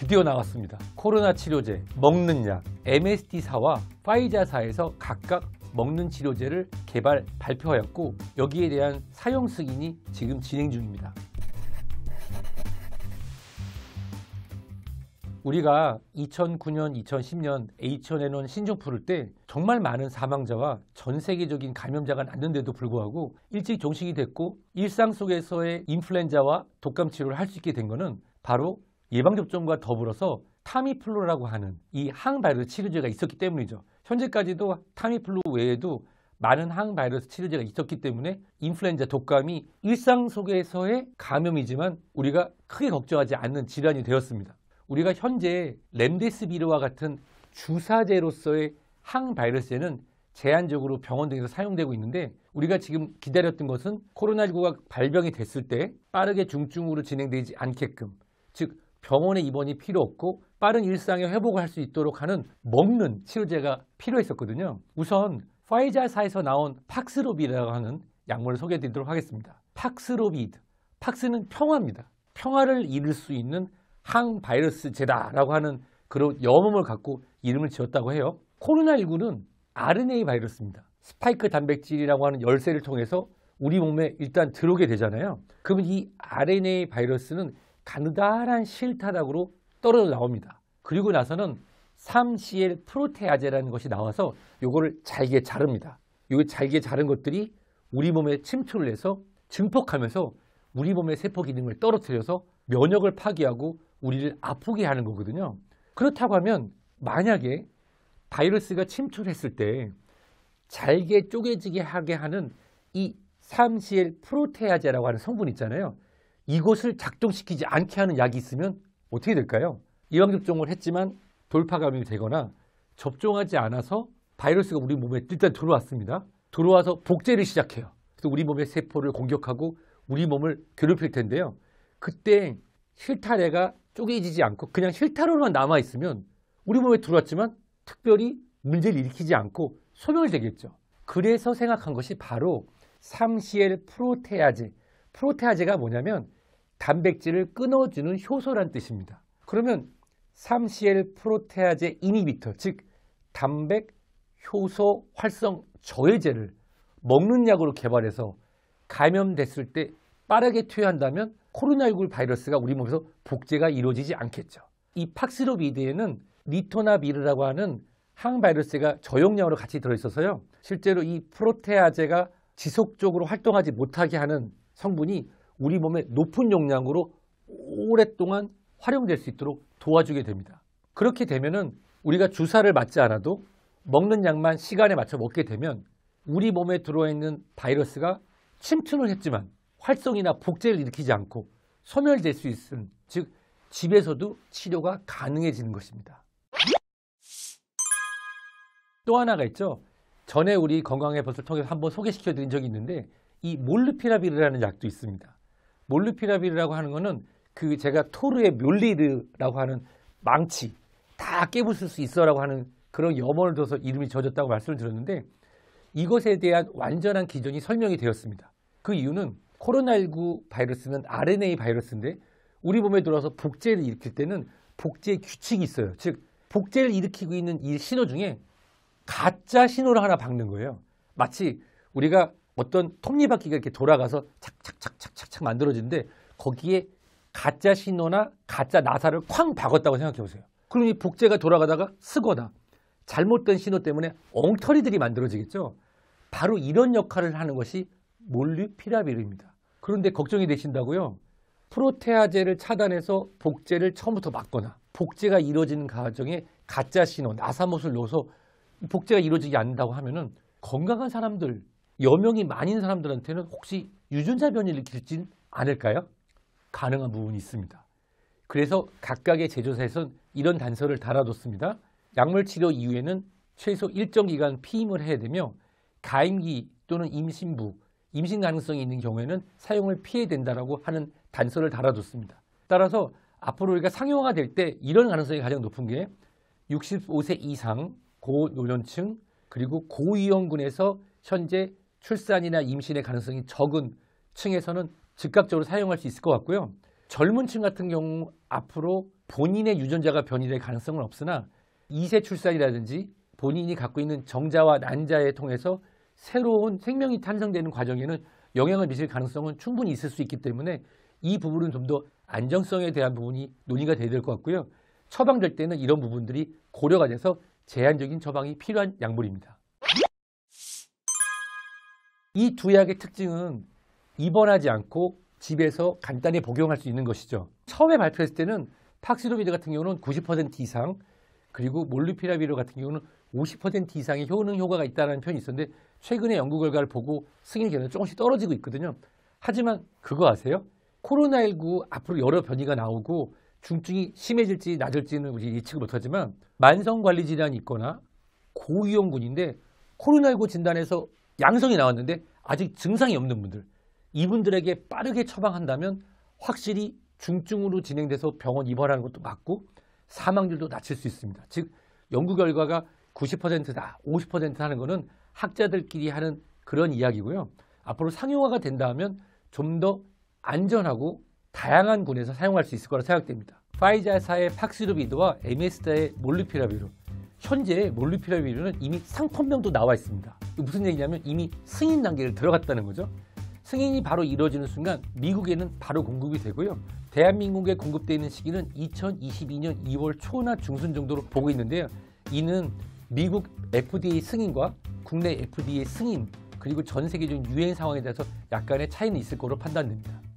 드디어 나왔습니다. 코로나 치료제, 먹는 약, MSD사와 파이자사에서 각각 먹는 치료제를 개발 발표하였고 여기에 대한 사용 승인이 지금 진행 중입니다. 우리가 2009년, 2010년 H1N1 신종플을 때 정말 많은 사망자와 전 세계적인 감염자가 났는데도 불구하고 일찍 종식이 됐고 일상 속에서의 인플루엔자와 독감 치료를 할 수 있게 된 것은 바로 예방접종과 더불어서 타미플루라고 하는 이 항바이러스 치료제가 있었기 때문이죠. 현재까지도 타미플루 외에도 많은 항바이러스 치료제가 있었기 때문에 인플루엔자 독감이 일상 속에서의 감염이지만 우리가 크게 걱정하지 않는 질환이 되었습니다. 우리가 현재 렘데스비르와 같은 주사제로서의 항바이러스제는 제한적으로 병원 등에서 사용되고 있는데 우리가 지금 기다렸던 것은 코로나19가 발병이 됐을 때 빠르게 중증으로 진행되지 않게끔 즉 병원에 입원이 필요 없고 빠른 일상의 회복을 할 수 있도록 하는 먹는 치료제가 필요했었거든요. 우선 파이자사에서 나온 팍스로비드라고 하는 약물을 소개해 드리도록 하겠습니다. 팍스로비드. 팍스는 평화입니다. 평화를 이룰 수 있는 항바이러스제다라고 하는 그런 여몸을 갖고 이름을 지었다고 해요. 코로나19는 RNA 바이러스입니다. 스파이크 단백질이라고 하는 열쇠를 통해서 우리 몸에 일단 들어오게 되잖아요. 그러면 이 RNA 바이러스는 가느다란 실타닥으로 떨어져 나옵니다. 그리고 나서는 3CL 프로테아제라는 것이 나와서 요거를 잘게 자릅니다. 요게 잘게 자른 것들이 우리 몸에 침투를 해서 증폭하면서 우리 몸의 세포 기능을 떨어뜨려서 면역을 파괴하고 우리를 아프게 하는 거거든요. 그렇다고 하면 만약에 바이러스가 침투했을 때 잘게 쪼개지게 하게 하는 이 3CL 프로테아제라고 하는 성분 있잖아요. 이것을 작동시키지 않게 하는 약이 있으면 어떻게 될까요? 이왕 접종을 했지만 돌파 감염이 되거나 접종하지 않아서 바이러스가 우리 몸에 일단 들어왔습니다. 들어와서 복제를 시작해요. 그래서 우리 몸의 세포를 공격하고 우리 몸을 괴롭힐 텐데요. 그때 실타래가 쪼개지지 않고 그냥 실타래로만 남아 있으면 우리 몸에 들어왔지만 특별히 문제를 일으키지 않고 소멸되겠죠. 그래서 생각한 것이 바로 3시 l 프로테아제 프로테아제가 뭐냐면 단백질을 끊어주는 효소란 뜻입니다. 그러면 3CL 프로테아제 이니비터, 즉 단백 효소 활성 저해제를 먹는 약으로 개발해서 감염됐을 때 빠르게 투여한다면 코로나19 바이러스가 우리 몸에서 복제가 이루어지지 않겠죠. 이 팍스로비드에는 니토나비르라고 하는 항바이러스가 저용량으로 같이 들어있어서요. 실제로 이 프로테아제가 지속적으로 활동하지 못하게 하는 성분이 우리 몸의 높은 용량으로 오랫동안 활용될 수 있도록 도와주게 됩니다. 그렇게 되면 우리가 주사를 맞지 않아도 먹는 양만 시간에 맞춰 먹게 되면 우리 몸에 들어있는 와 바이러스가 침투는 했지만 활성이나 복제를 일으키지 않고 소멸될 수 있음, 즉 집에서도 치료가 가능해지는 것입니다. 또 하나가 있죠. 전에 우리 건강의 벗을 통해서 한번 소개시켜 드린 적이 있는데 이몰르피라비르라는 약도 있습니다. 몰르피라비르라고 하는 것은 그 제가 토르의 묘리르라고 하는 망치 다 깨부술 수 있어라고 하는 그런 염원을 둬서 이름이 젖었다고 말씀을 드렸는데 이것에 대한 완전한 기전이 설명이 되었습니다. 그 이유는 코로나19 바이러스는 RNA 바이러스인데 우리 몸에 들어와서 복제를 일으킬 때는 복제 규칙이 있어요. 즉 복제를 일으키고 있는 이 신호 중에 가짜 신호를 하나 박는 거예요. 마치 우리가 어떤 톱니바퀴가 이렇게 돌아가서 착착착착착착 만들어지는데 거기에 가짜 신호나 가짜 나사를 쾅 박았다고 생각해 보세요. 그럼이 복제가 돌아가다가 쓰거나 잘못된 신호 때문에 엉터리들이 만들어지겠죠. 바로 이런 역할을 하는 것이 몰류피라비르입니다 그런데 걱정이 되신다고요? 프로테아제를 차단해서 복제를 처음부터 막거나 복제가 이루어지는 과정에 가짜 신호, 나사못을 넣어서 복제가 이루어지지 않는다고 하면은 건강한 사람들 여명이 많은 사람들한테는 혹시 유전자 변이를 일으키진 않을까요? 가능한 부분이 있습니다. 그래서 각각의 제조사에선 이런 단서를 달아뒀습니다. 약물 치료 이후에는 최소 일정 기간 피임을 해야 되며 가임기 또는 임신부, 임신 가능성이 있는 경우에는 사용을 피해야 된다라고 하는 단서를 달아뒀습니다 따라서 앞으로 우리가 상용화될때 이런 가능성이 가장 높은 게 65세 이상, 고노년층, 그리고 고위험군에서 현재 출산이나 임신의 가능성이 적은 층에서는 즉각적으로 사용할 수 있을 것 같고요. 젊은 층 같은 경우 앞으로 본인의 유전자가 변이될 가능성은 없으나 2세 출산이라든지 본인이 갖고 있는 정자와 난자에 통해서 새로운 생명이 탄생되는 과정에는 영향을 미칠 가능성은 충분히 있을 수 있기 때문에 이 부분은 좀 더 안정성에 대한 부분이 논의가 돼야 될 것 같고요. 처방될 때는 이런 부분들이 고려가 돼서 제한적인 처방이 필요한 약물입니다. 이두 약의 특징은 입원하지 않고 집에서 간단히 복용할 수 있는 것이죠. 처음에 발표했을 때는 팍시로비드 같은 경우는 90% 이상 그리고 몰루피라비르 같은 경우는 50% 이상의 효능 효과가 있다는 표현이 있었는데 최근의 연구 결과를 보고 승인 견해는 조금씩 떨어지고 있거든요. 하지만 그거 아세요? 코로나19 앞으로 여러 변이가 나오고 중증이 심해질지 낮을지는 우리 예측을 못하지만 만성관리질환이 있거나 고위험군인데 코로나19 진단에서 양성이 나왔는데 아직 증상이 없는 분들 이분들에게 빠르게 처방한다면 확실히 중증으로 진행돼서 병원 입원하는 것도 맞고 사망률도 낮출 수 있습니다. 즉 연구 결과가 90%다, 50% 하는 것은 학자들끼리 하는 그런 이야기고요. 앞으로 상용화가 된다면 좀 더 안전하고 다양한 군에서 사용할 수 있을 거라 생각됩니다. 파이자사의 팍스루비드와 MS자의 몰리피라비루 현재 몰리피라비르는 이미 상품명도 나와 있습니다. 무슨 얘기냐면 이미 승인 단계를 들어갔다는 거죠. 승인이 바로 이루어지는 순간 미국에는 바로 공급이 되고요. 대한민국에 공급되어 있는 시기는 2022년 2월 초나 중순 정도로 보고 있는데요. 이는 미국 FDA 승인과 국내 FDA 승인 그리고 전 세계적인 유행 상황에 대해서 약간의 차이는 있을 것으로 판단됩니다.